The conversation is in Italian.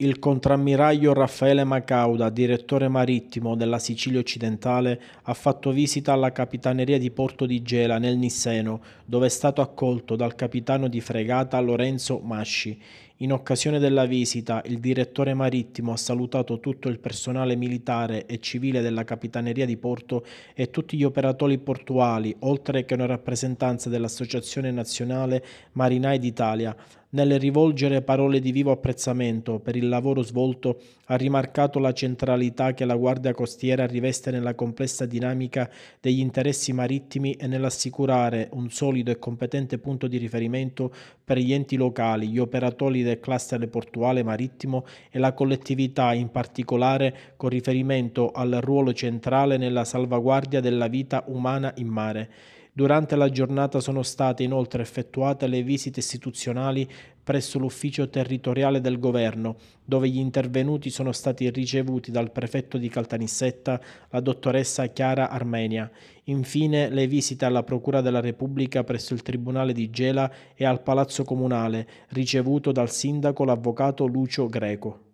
il contrammiraglio Raffaele Macauda, direttore marittimo della Sicilia occidentale, ha fatto visita alla capitaneria di Porto di Gela nel Nisseno, dove è stato accolto dal capitano di fregata Lorenzo Masci. In occasione della visita, il direttore marittimo ha salutato tutto il personale militare e civile della capitaneria di Porto e tutti gli operatori portuali, oltre che una rappresentanza dell'Associazione Nazionale Marinai d'Italia, nel rivolgere parole di vivo apprezzamento per il lavoro svolto, ha rimarcato la centralità che la Guardia Costiera riveste nella complessa dinamica degli interessi marittimi e nell'assicurare un solido e competente punto di riferimento per gli enti locali, gli operatori del cluster portuale marittimo e la collettività in particolare con riferimento al ruolo centrale nella salvaguardia della vita umana in mare. Durante la giornata sono state inoltre effettuate le visite istituzionali presso l'ufficio territoriale del governo, dove gli intervenuti sono stati ricevuti dal prefetto di Caltanissetta, la dottoressa Chiara Armenia. Infine le visite alla Procura della Repubblica presso il Tribunale di Gela e al Palazzo Comunale, ricevuto dal sindaco l'avvocato Lucio Greco.